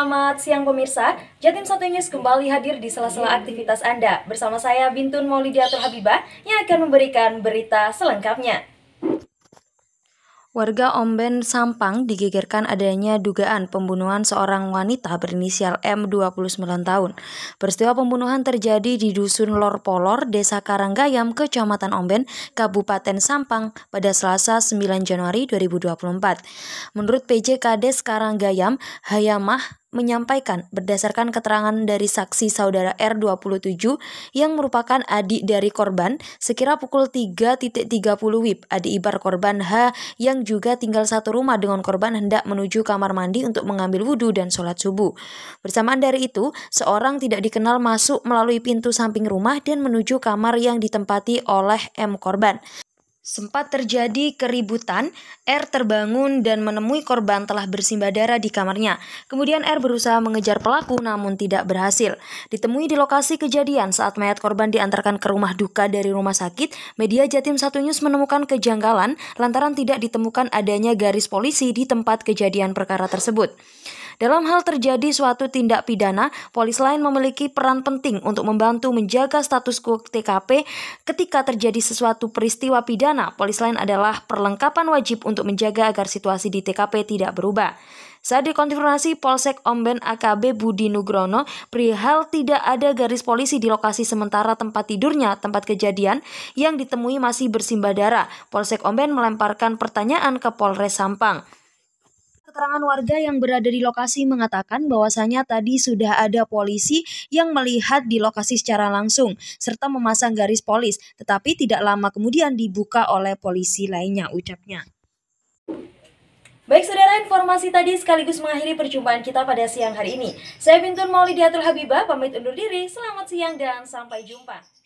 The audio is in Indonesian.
Selamat siang pemirsa. Jatim Satu News kembali hadir di sela-sela aktivitas Anda bersama saya Bintun Maulidia Habibah yang akan memberikan berita selengkapnya. Warga Omben Sampang digegerkan adanya dugaan pembunuhan seorang wanita berinisial M 29 tahun. Peristiwa pembunuhan terjadi di Dusun Lor Polor, Desa Karanggayam, Kecamatan Omben, Kabupaten Sampang pada Selasa 9 Januari 2024. Menurut PJ Kades Karanggayam, Hayamah menyampaikan berdasarkan keterangan dari saksi saudara R27 yang merupakan adik dari korban sekira pukul 3.30 WIB adik ibar korban H yang juga tinggal satu rumah dengan korban hendak menuju kamar mandi untuk mengambil wudhu dan sholat subuh. Bersamaan dari itu, seorang tidak dikenal masuk melalui pintu samping rumah dan menuju kamar yang ditempati oleh M korban. Sempat terjadi keributan, R terbangun dan menemui korban telah bersimbah darah di kamarnya. Kemudian R berusaha mengejar pelaku namun tidak berhasil. Ditemui di lokasi kejadian saat mayat korban diantarkan ke rumah duka dari rumah sakit, media Jatim Satu News menemukan kejanggalan lantaran tidak ditemukan adanya garis polisi di tempat kejadian perkara tersebut. Dalam hal terjadi suatu tindak pidana, polis lain memiliki peran penting untuk membantu menjaga status quo TKP ketika terjadi sesuatu peristiwa pidana. Polis lain adalah perlengkapan wajib untuk menjaga agar situasi di TKP tidak berubah. Saat dikonfirmasi Polsek Omben AKB Budi Nugrono, perihal tidak ada garis polisi di lokasi sementara tempat tidurnya, tempat kejadian, yang ditemui masih bersimbah darah. Polsek Omben melemparkan pertanyaan ke Polres Sampang. Keterangan warga yang berada di lokasi mengatakan bahwasannya tadi sudah ada polisi yang melihat di lokasi secara langsung serta memasang garis polis, tetapi tidak lama kemudian dibuka oleh polisi lainnya ucapnya. Baik saudara, informasi tadi sekaligus mengakhiri perjumpaan kita pada siang hari ini. Saya Bintun Maulidiatul Habibah, pamit undur diri, selamat siang dan sampai jumpa.